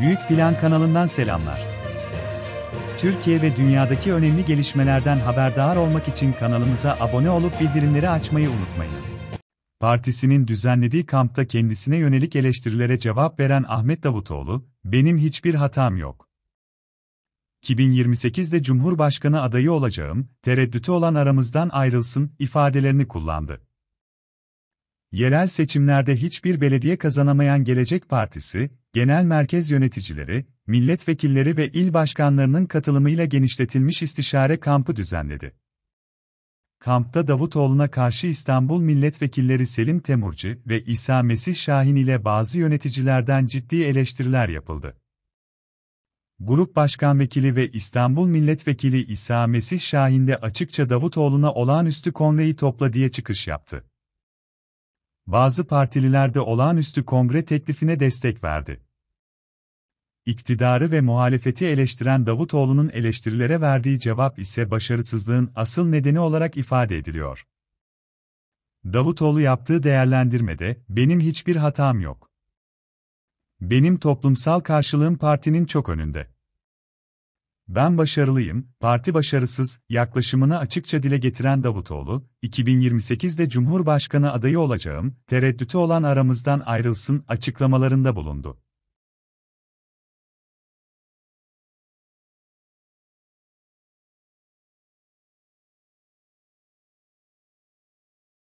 Büyük Plan kanalından selamlar. Türkiye ve dünyadaki önemli gelişmelerden haberdar olmak için kanalımıza abone olup bildirimleri açmayı unutmayınız. Partisinin düzenlediği kampta kendisine yönelik eleştirilere cevap veren Ahmet Davutoğlu, "Benim hiçbir hatam yok. 2028'de Cumhurbaşkanı adayı olacağım, tereddütü olan aramızdan ayrılsın." ifadelerini kullandı. Yerel seçimlerde hiçbir belediye kazanamayan Gelecek Partisi, genel merkez yöneticileri, milletvekilleri ve il başkanlarının katılımıyla genişletilmiş istişare kampı düzenledi. Kampta Davutoğlu'na karşı İstanbul milletvekilleri Selim Temurci ve İsa Mesih Şahin ile bazı yöneticilerden ciddi eleştiriler yapıldı. Grup Başkan Vekili ve İstanbul Milletvekili İsa Mesih Şahin de açıkça Davutoğlu'na olağanüstü konreyi topla diye çıkış yaptı. Bazı partililerde olağanüstü kongre teklifine destek verdi. İktidarı ve muhalefeti eleştiren Davutoğlu'nun eleştirilere verdiği cevap ise başarısızlığın asıl nedeni olarak ifade ediliyor. Davutoğlu yaptığı değerlendirmede, benim hiçbir hatam yok. Benim toplumsal karşılığım partinin çok önünde ben başarılıyım, parti başarısız yaklaşımını açıkça dile getiren Davutoğlu, 2028'de Cumhurbaşkanı adayı olacağım, tereddütü olan aramızdan ayrılsın açıklamalarında bulundu.